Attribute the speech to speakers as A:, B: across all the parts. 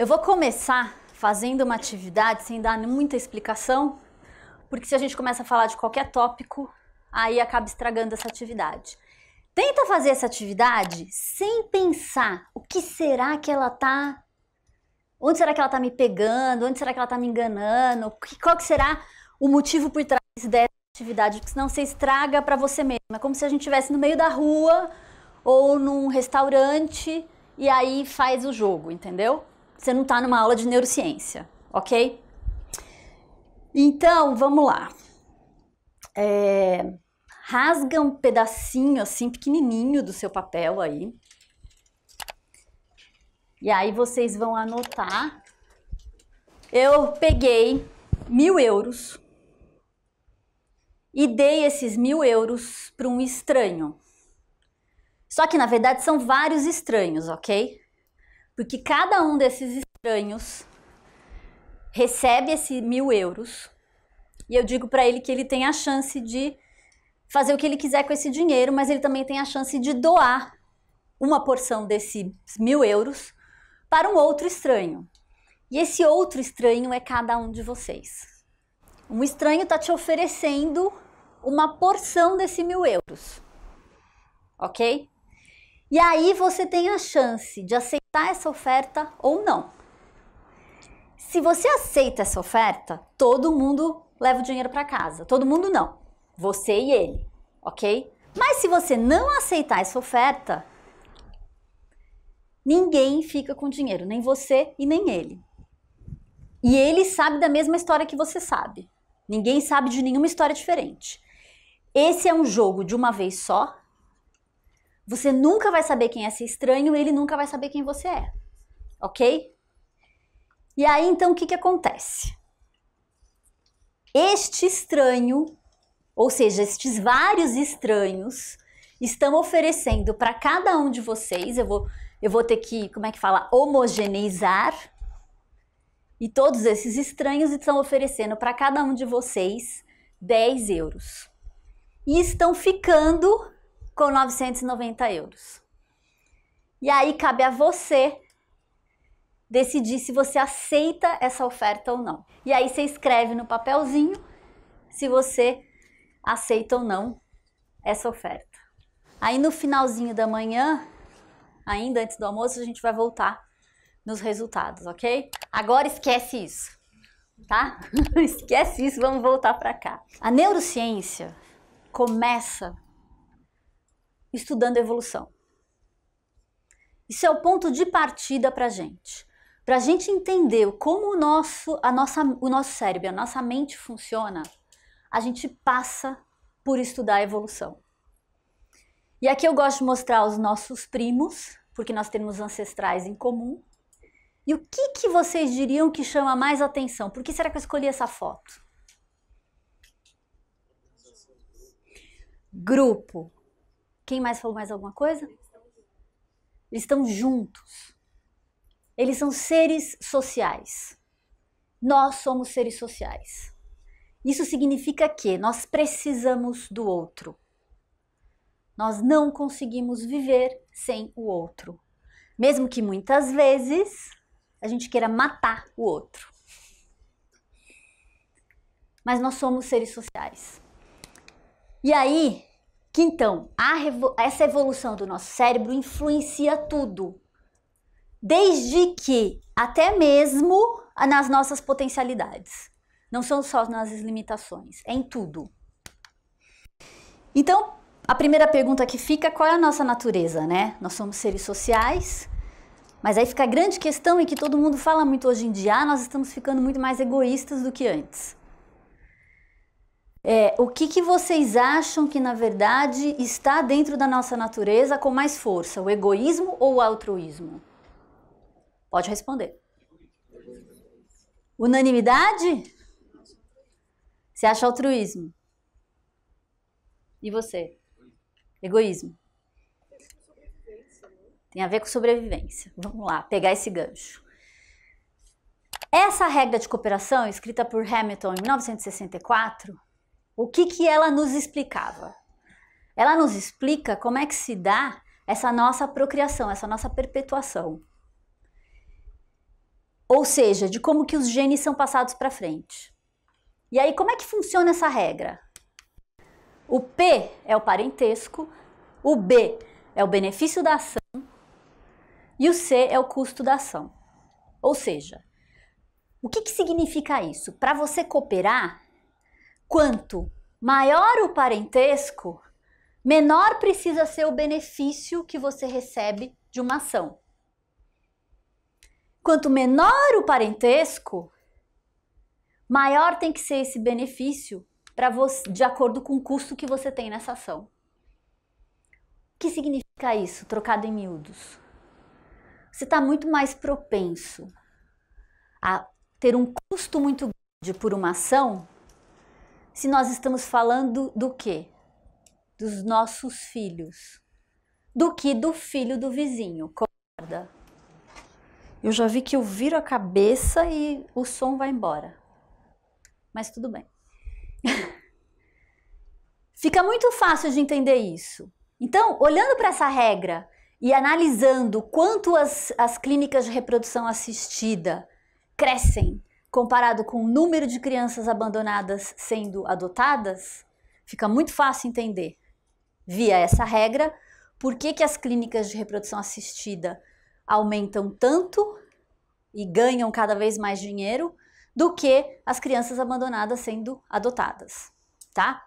A: Eu vou começar fazendo uma atividade sem dar muita explicação, porque se a gente começa a falar de qualquer tópico, aí acaba estragando essa atividade. Tenta fazer essa atividade sem pensar o que será que ela tá. Onde será que ela tá me pegando? Onde será que ela tá me enganando? Qual que será o motivo por trás dessa atividade? Porque senão você estraga para você mesmo. É como se a gente estivesse no meio da rua ou num restaurante e aí faz o jogo, entendeu? Você não está numa aula de neurociência, ok? Então, vamos lá. É, rasga um pedacinho assim, pequenininho do seu papel aí. E aí vocês vão anotar. Eu peguei mil euros e dei esses mil euros para um estranho. Só que na verdade são vários estranhos, ok? Porque cada um desses estranhos recebe esse mil euros e eu digo para ele que ele tem a chance de fazer o que ele quiser com esse dinheiro, mas ele também tem a chance de doar uma porção desses mil euros para um outro estranho. E esse outro estranho é cada um de vocês. Um estranho está te oferecendo uma porção desse mil euros, ok? E aí você tem a chance de aceitar essa oferta ou não. Se você aceita essa oferta, todo mundo leva o dinheiro para casa. Todo mundo não. Você e ele, ok? Mas se você não aceitar essa oferta, ninguém fica com dinheiro, nem você e nem ele. E ele sabe da mesma história que você sabe. Ninguém sabe de nenhuma história diferente. Esse é um jogo de uma vez só você nunca vai saber quem é esse estranho, ele nunca vai saber quem você é. Ok? E aí então o que, que acontece? Este estranho, ou seja, estes vários estranhos, estão oferecendo para cada um de vocês, eu vou, eu vou ter que, como é que fala, homogeneizar. E todos esses estranhos estão oferecendo para cada um de vocês 10 euros. E estão ficando com 990 euros. E aí cabe a você decidir se você aceita essa oferta ou não. E aí você escreve no papelzinho se você aceita ou não essa oferta. Aí no finalzinho da manhã, ainda antes do almoço, a gente vai voltar nos resultados, ok? Agora esquece isso, tá? esquece isso, vamos voltar para cá. A neurociência começa estudando evolução. Isso é o ponto de partida para a gente. Para a gente entender como o nosso, a nossa, o nosso cérebro, a nossa mente funciona, a gente passa por estudar a evolução. E aqui eu gosto de mostrar os nossos primos, porque nós temos ancestrais em comum. E o que, que vocês diriam que chama mais atenção? Por que será que eu escolhi essa foto? Grupo. Quem mais falou mais alguma coisa? Eles estão juntos. Eles são seres sociais. Nós somos seres sociais. Isso significa que nós precisamos do outro. Nós não conseguimos viver sem o outro. Mesmo que muitas vezes a gente queira matar o outro. Mas nós somos seres sociais. E aí, que então revo essa evolução do nosso cérebro influencia tudo, desde que até mesmo nas nossas potencialidades. Não são só nas limitações, é em tudo. Então, a primeira pergunta que fica é qual é a nossa natureza, né? Nós somos seres sociais, mas aí fica a grande questão e que todo mundo fala muito hoje em dia, ah, nós estamos ficando muito mais egoístas do que antes. É, o que, que vocês acham que na verdade está dentro da nossa natureza com mais força, o egoísmo ou o altruísmo? Pode responder. Unanimidade? Você acha altruísmo? E você? Egoísmo. Tem a ver com sobrevivência. Vamos lá, pegar esse gancho. Essa regra de cooperação, escrita por Hamilton em 1964, o que, que ela nos explicava? Ela nos explica como é que se dá essa nossa procriação, essa nossa perpetuação. Ou seja, de como que os genes são passados para frente. E aí, como é que funciona essa regra? O P é o parentesco, o B é o benefício da ação e o C é o custo da ação. Ou seja, o que, que significa isso? Para você cooperar, quanto maior o parentesco, menor precisa ser o benefício que você recebe de uma ação. Quanto menor o parentesco, maior tem que ser esse benefício para você, de acordo com o custo que você tem nessa ação. O que significa isso, trocado em miúdos? Você está muito mais propenso a ter um custo muito grande por uma ação se nós estamos falando do quê? Dos nossos filhos. Do que do filho do vizinho, concorda? Eu já vi que eu viro a cabeça e o som vai embora. Mas tudo bem. Fica muito fácil de entender isso. Então, olhando para essa regra e analisando quanto as, as clínicas de reprodução assistida crescem comparado com o número de crianças abandonadas sendo adotadas, fica muito fácil entender, via essa regra, por que, que as clínicas de reprodução assistida aumentam tanto e ganham cada vez mais dinheiro do que as crianças abandonadas sendo adotadas, tá?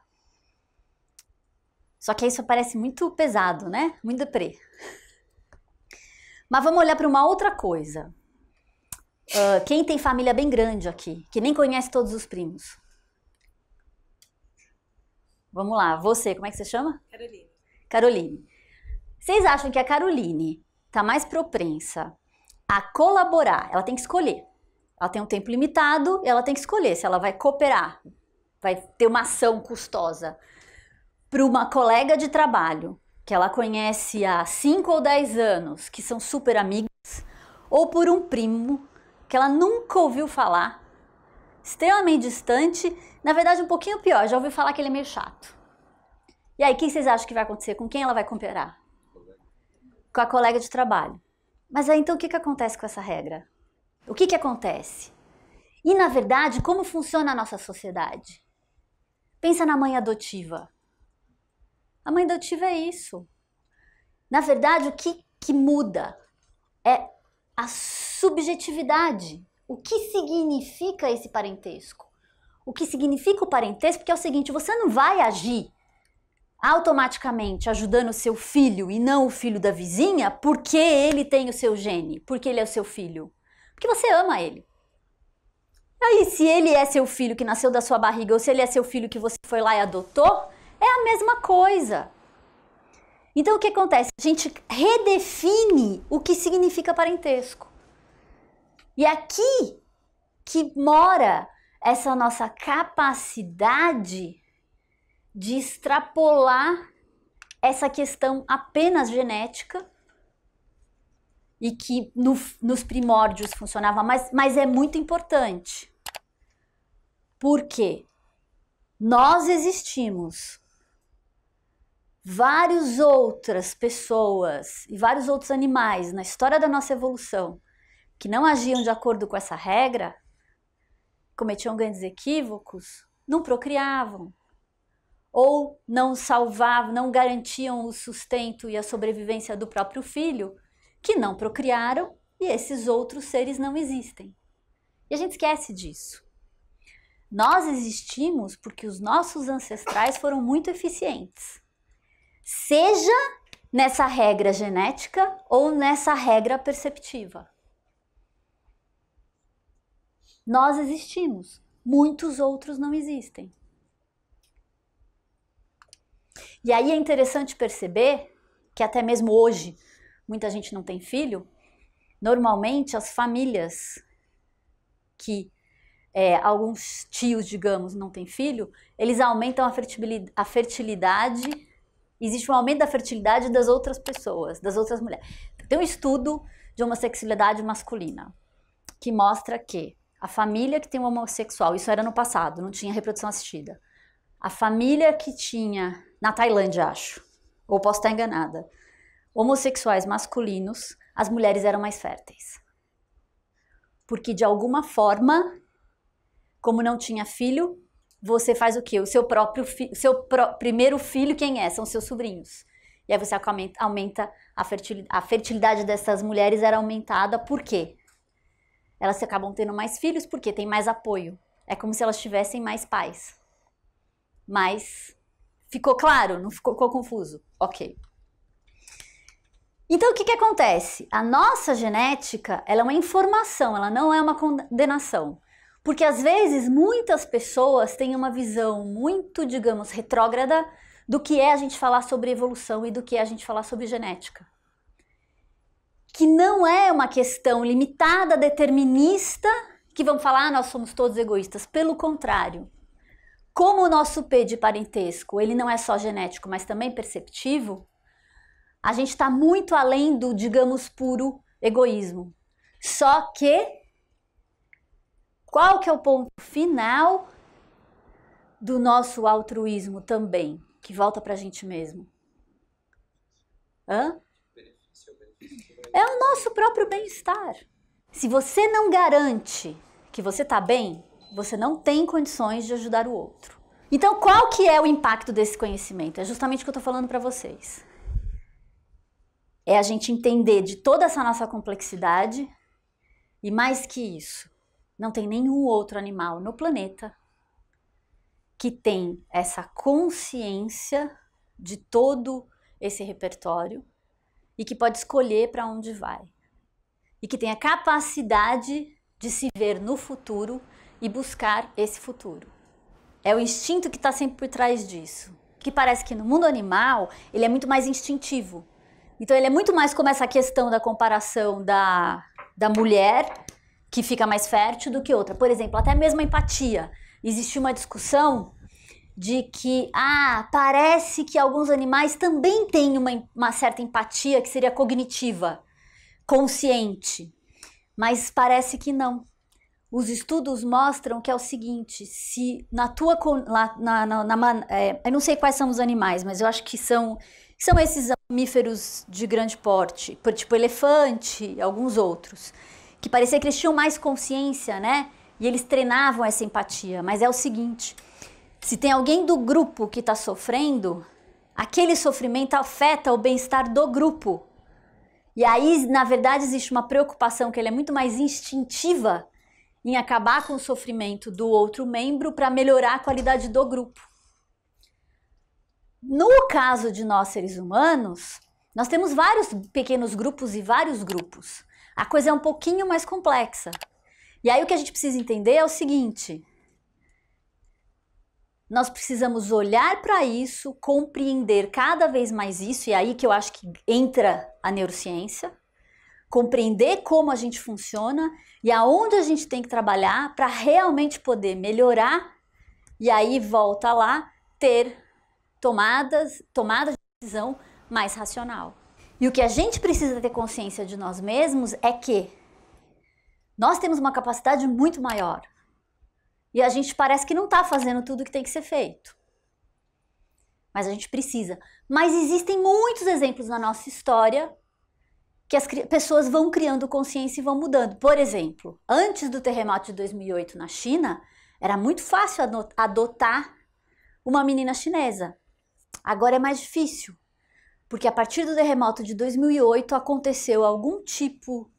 A: Só que isso parece muito pesado, né? Muito deprê. Mas vamos olhar para uma outra coisa. Uh, quem tem família bem grande aqui, que nem conhece todos os primos? Vamos lá, você, como é que você chama? Caroline. Caroline. Vocês acham que a Caroline está mais propensa a colaborar? Ela tem que escolher. Ela tem um tempo limitado e ela tem que escolher se ela vai cooperar, vai ter uma ação custosa para uma colega de trabalho que ela conhece há 5 ou 10 anos, que são super amigas, ou por um primo que ela nunca ouviu falar, extremamente distante, na verdade um pouquinho pior, já ouviu falar que ele é meio chato. E aí, quem vocês acham que vai acontecer? Com quem ela vai cooperar? Com a colega de trabalho. Mas aí, então, o que, que acontece com essa regra? O que, que acontece? E, na verdade, como funciona a nossa sociedade? Pensa na mãe adotiva. A mãe adotiva é isso. Na verdade, o que, que muda é a subjetividade. O que significa esse parentesco? O que significa o parentesco? Porque é o seguinte: você não vai agir automaticamente ajudando o seu filho e não o filho da vizinha porque ele tem o seu gene, porque ele é o seu filho. Porque você ama ele. Aí, se ele é seu filho que nasceu da sua barriga ou se ele é seu filho que você foi lá e adotou, é a mesma coisa. Então o que acontece? A gente redefine o que significa parentesco. E é aqui que mora essa nossa capacidade de extrapolar essa questão apenas genética e que no, nos primórdios funcionava, mas, mas é muito importante. Porque nós existimos várias outras pessoas e vários outros animais na história da nossa evolução que não agiam de acordo com essa regra, cometiam grandes equívocos, não procriavam ou não salvavam, não garantiam o sustento e a sobrevivência do próprio filho, que não procriaram e esses outros seres não existem. E a gente esquece disso. Nós existimos porque os nossos ancestrais foram muito eficientes seja nessa regra genética ou nessa regra perceptiva. Nós existimos, muitos outros não existem. E aí é interessante perceber que até mesmo hoje muita gente não tem filho. Normalmente as famílias que é, alguns tios, digamos, não têm filho, eles aumentam a fertilidade, a fertilidade existe um aumento da fertilidade das outras pessoas, das outras mulheres. Tem um estudo de homossexualidade masculina que mostra que a família que tem um homossexual, isso era no passado, não tinha reprodução assistida. A família que tinha, na Tailândia, acho, ou posso estar enganada, homossexuais masculinos, as mulheres eram mais férteis. Porque de alguma forma, como não tinha filho, você faz o quê? O seu próprio seu primeiro filho, quem é? São seus sobrinhos. E aí você aumenta, aumenta a, fertilidade, a fertilidade dessas mulheres era aumentada, por quê? Elas acabam tendo mais filhos porque tem mais apoio. É como se elas tivessem mais pais. Mas ficou claro? Não ficou, ficou confuso? Ok. Então o que, que acontece? A nossa genética ela é uma informação, ela não é uma condenação. Porque às vezes muitas pessoas têm uma visão muito, digamos, retrógrada do que é a gente falar sobre evolução e do que é a gente falar sobre genética. Que não é uma questão limitada, determinista, que vão falar ah, nós somos todos egoístas. Pelo contrário, como o nosso P de parentesco ele não é só genético, mas também perceptivo, a gente está muito além do, digamos, puro egoísmo. Só que qual que é o ponto final do nosso altruísmo também, que volta para a gente mesmo? Hã? É o nosso próprio bem-estar. Se você não garante que você está bem, você não tem condições de ajudar o outro. Então, qual que é o impacto desse conhecimento? É justamente o que eu estou falando para vocês. É a gente entender de toda essa nossa complexidade e mais que isso, não tem nenhum outro animal no planeta que tem essa consciência de todo esse repertório e que pode escolher para onde vai. E que tem a capacidade de se ver no futuro e buscar esse futuro. É o instinto que está sempre por trás disso. Que parece que no mundo animal ele é muito mais instintivo. Então ele é muito mais como essa questão da comparação da, da mulher que fica mais fértil do que outra. Por exemplo, até mesmo a empatia. Existe uma discussão de que, ah, parece que alguns animais também têm uma, uma certa empatia que seria cognitiva, consciente, mas parece que não. Os estudos mostram que é o seguinte: se na tua. Na, na, na é, eu não sei quais são os animais, mas eu acho que são, são esses mamíferos de grande porte, tipo elefante, alguns outros que parecia que eles tinham mais consciência, né? E eles treinavam essa empatia. Mas é o seguinte: se tem alguém do grupo que está sofrendo, aquele sofrimento afeta o bem-estar do grupo. E aí, na verdade, existe uma preocupação que é muito mais instintiva em acabar com o sofrimento do outro membro para melhorar a qualidade do grupo. No caso de nós seres humanos, nós temos vários pequenos grupos e vários grupos a coisa é um pouquinho mais complexa. E aí o que a gente precisa entender é o seguinte: nós precisamos olhar para isso, compreender cada vez mais isso, e é aí que eu acho que entra a neurociência, compreender como a gente funciona e aonde a gente tem que trabalhar para realmente poder melhorar, e aí volta lá ter tomadas, tomada de decisão mais racional. E o que a gente precisa ter consciência de nós mesmos é que nós temos uma capacidade muito maior. E a gente parece que não está fazendo tudo o que tem que ser feito. Mas a gente precisa. Mas existem muitos exemplos na nossa história que as pessoas vão criando consciência e vão mudando. Por exemplo, antes do terremoto de 2008 na China, era muito fácil adotar uma menina chinesa. Agora é mais difícil porque a partir do terremoto de 2008 aconteceu algum tipo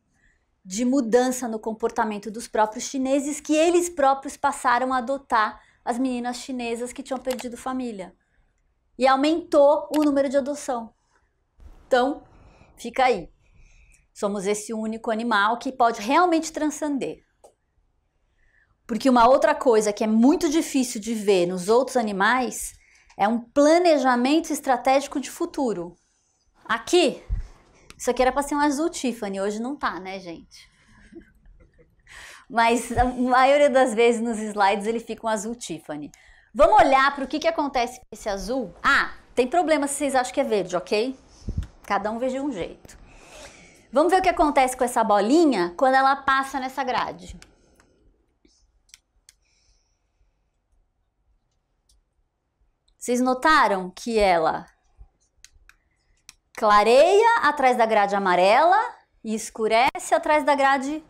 A: de mudança no comportamento dos próprios chineses que eles próprios passaram a adotar as meninas chinesas que tinham perdido família. E aumentou o número de adoção. Então, fica aí. Somos esse único animal que pode realmente transcender. Porque uma outra coisa que é muito difícil de ver nos outros animais é um planejamento estratégico de futuro. Aqui, isso aqui era para ser um azul Tiffany, hoje não tá, né, gente? Mas a maioria das vezes nos slides ele fica um azul Tiffany. Vamos olhar para o que, que acontece com esse azul? Ah, tem problema se vocês acham que é verde, ok? Cada um veja de um jeito. Vamos ver o que acontece com essa bolinha quando ela passa nessa grade. Vocês notaram que ela clareia atrás da grade amarela e escurece atrás da grade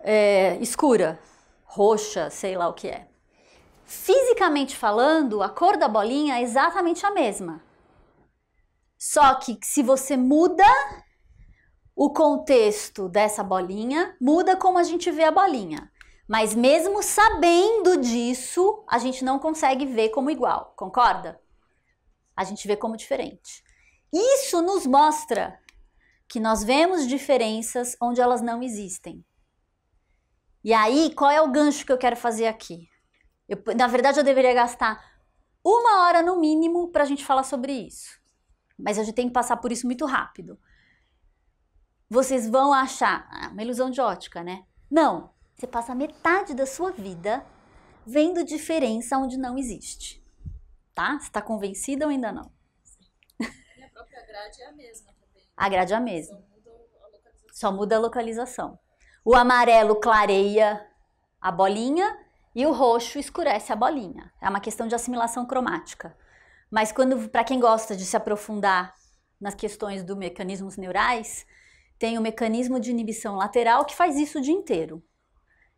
A: é, escura, roxa, sei lá o que é. Fisicamente falando, a cor da bolinha é exatamente a mesma. Só que se você muda o contexto dessa bolinha, muda como a gente vê a bolinha. Mas mesmo sabendo disso, a gente não consegue ver como igual, concorda? A gente vê como diferente. Isso nos mostra que nós vemos diferenças onde elas não existem. E aí, qual é o gancho que eu quero fazer aqui? Eu, na verdade, eu deveria gastar uma hora no mínimo para a gente falar sobre isso. Mas a gente tem que passar por isso muito rápido. Vocês vão achar ah, uma ilusão de ótica, né? Não. Você passa metade da sua vida vendo diferença onde não existe. Tá? Você está convencida ou ainda não? grade é a mesma também. Né? A grade é a mesma. Só muda a localização. O amarelo clareia a bolinha e o roxo escurece a bolinha. É uma questão de assimilação cromática. Mas quando para quem gosta de se aprofundar nas questões dos mecanismos neurais, tem o mecanismo de inibição lateral que faz isso o dia inteiro.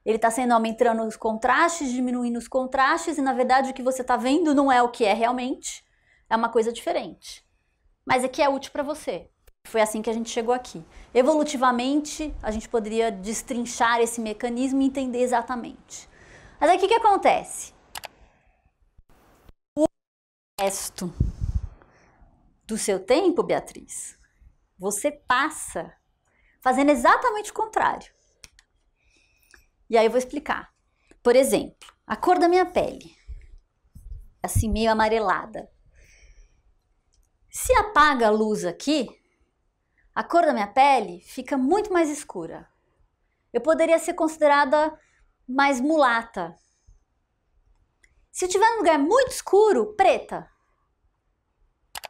A: Ele está sendo aumentando os contrastes, diminuindo os contrastes, e na verdade o que você está vendo não é o que é realmente, é uma coisa diferente mas é que é útil para você. Foi assim que a gente chegou aqui. Evolutivamente, a gente poderia destrinchar esse mecanismo e entender exatamente. Mas aí o que, que acontece? O resto do seu tempo, Beatriz, você passa fazendo exatamente o contrário. E aí eu vou explicar. Por exemplo, a cor da minha pele, assim meio amarelada. Se apaga a luz aqui, a cor da minha pele fica muito mais escura. Eu poderia ser considerada mais mulata. Se eu tiver um lugar muito escuro, preta.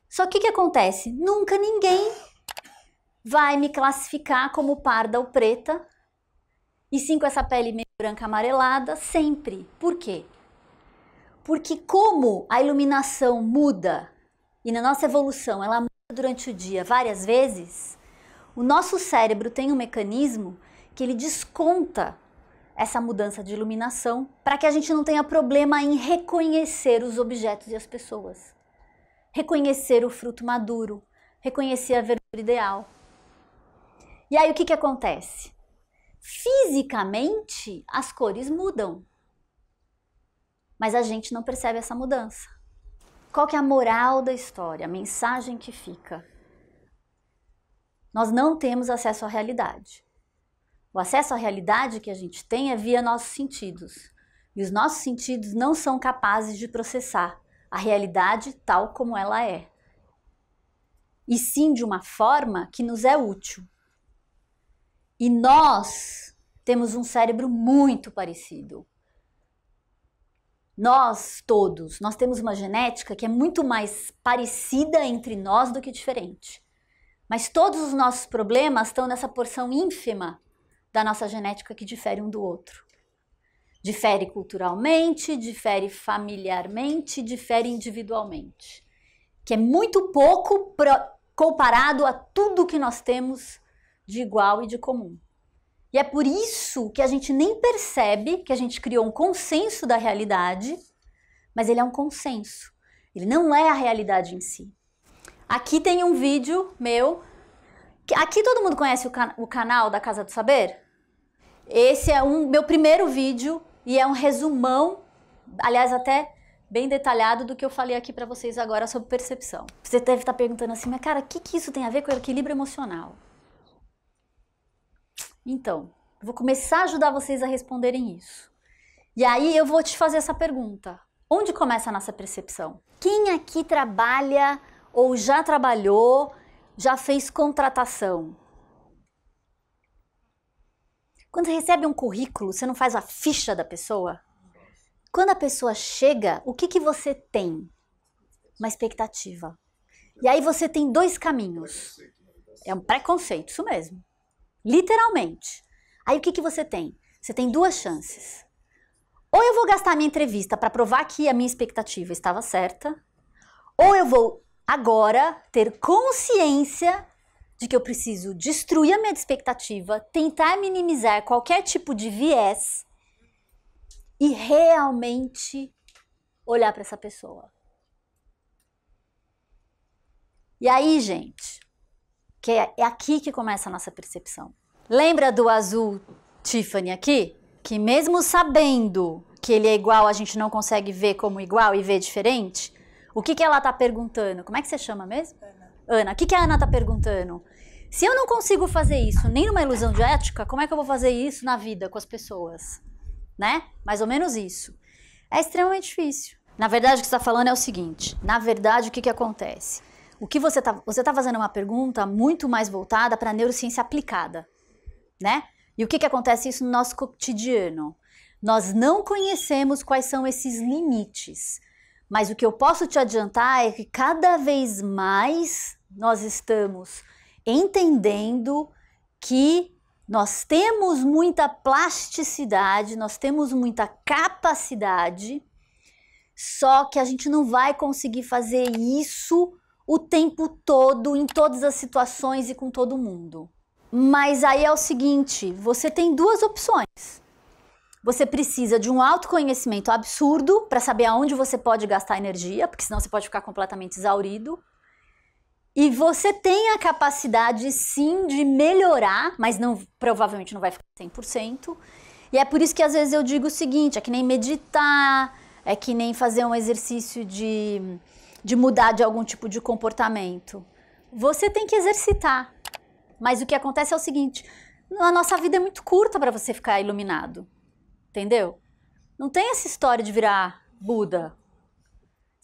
A: Só que o que acontece? Nunca ninguém vai me classificar como parda ou preta e sim com essa pele meio branca amarelada, sempre. Por quê? Porque como a iluminação muda e na nossa evolução ela muda durante o dia várias vezes, o nosso cérebro tem um mecanismo que ele desconta essa mudança de iluminação para que a gente não tenha problema em reconhecer os objetos e as pessoas. Reconhecer o fruto maduro, reconhecer a verdura ideal. E aí o que, que acontece? Fisicamente as cores mudam, mas a gente não percebe essa mudança. Qual que é a moral da história, a mensagem que fica? Nós não temos acesso à realidade. O acesso à realidade que a gente tem é via nossos sentidos. E os nossos sentidos não são capazes de processar a realidade tal como ela é. E sim de uma forma que nos é útil. E nós temos um cérebro muito parecido nós todos, nós temos uma genética que é muito mais parecida entre nós do que diferente. Mas todos os nossos problemas estão nessa porção ínfima da nossa genética que difere um do outro. Difere culturalmente, difere familiarmente, difere individualmente. Que é muito pouco comparado a tudo que nós temos de igual e de comum. E é por isso que a gente nem percebe que a gente criou um consenso da realidade, mas ele é um consenso. Ele não é a realidade em si. Aqui tem um vídeo meu. Aqui todo mundo conhece o, can o canal da Casa do Saber? Esse é um meu primeiro vídeo e é um resumão, aliás, até bem detalhado do que eu falei aqui para vocês agora sobre percepção. Você deve estar tá perguntando assim, mas cara, o que, que isso tem a ver com o equilíbrio emocional? Então, vou começar a ajudar vocês a responderem isso. E aí eu vou te fazer essa pergunta. Onde começa a nossa percepção? Quem aqui trabalha ou já trabalhou, já fez contratação? Quando recebe um currículo, você não faz a ficha da pessoa? Quando a pessoa chega, o que, que você tem? Uma expectativa. E aí você tem dois caminhos. É um preconceito, isso mesmo. Literalmente. Aí o que, que você tem? Você tem duas chances. Ou eu vou gastar minha entrevista para provar que a minha expectativa estava certa, ou eu vou agora ter consciência de que eu preciso destruir a minha expectativa, tentar minimizar qualquer tipo de viés e realmente olhar para essa pessoa. E aí, gente, que é, é aqui que começa a nossa percepção. Lembra do azul Tiffany aqui? Que mesmo sabendo que ele é igual, a gente não consegue ver como igual e ver diferente? O que, que ela está perguntando? Como é que você chama mesmo? Ana. Ana. O que, que a Ana está perguntando? Se eu não consigo fazer isso nem numa ilusão de ética, como é que eu vou fazer isso na vida com as pessoas? Né? Mais ou menos isso. É extremamente difícil. Na verdade, o que você está falando é o seguinte: na verdade, o que, que acontece? O que você está você tá fazendo é uma pergunta muito mais voltada para a neurociência aplicada, né? E o que, que acontece isso no nosso cotidiano? Nós não conhecemos quais são esses limites, mas o que eu posso te adiantar é que cada vez mais nós estamos entendendo que nós temos muita plasticidade, nós temos muita capacidade, só que a gente não vai conseguir fazer isso o tempo todo, em todas as situações e com todo mundo. Mas aí é o seguinte: você tem duas opções. Você precisa de um autoconhecimento absurdo para saber aonde você pode gastar energia, porque senão você pode ficar completamente exaurido. E você tem a capacidade sim de melhorar, mas não provavelmente não vai ficar 100%. E é por isso que às vezes eu digo o seguinte, é que nem meditar, é que nem fazer um exercício de de mudar de algum tipo de comportamento. Você tem que exercitar. Mas o que acontece é o seguinte: a nossa vida é muito curta para você ficar iluminado. Entendeu? Não tem essa história de virar Buda.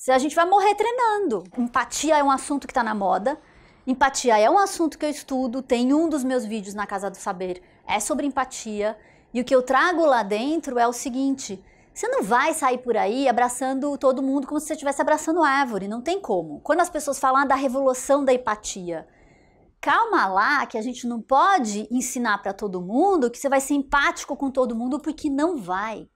A: A gente vai morrer treinando. Empatia é um assunto que está na moda. Empatia é um assunto que eu estudo. Tem um dos meus vídeos na Casa do Saber é sobre empatia. E o que eu trago lá dentro é o seguinte: você não vai sair por aí abraçando todo mundo como se você estivesse abraçando árvore, não tem como. Quando as pessoas falam ah, da revolução da empatia, calma lá que a gente não pode ensinar para todo mundo que você vai ser empático com todo mundo porque não vai.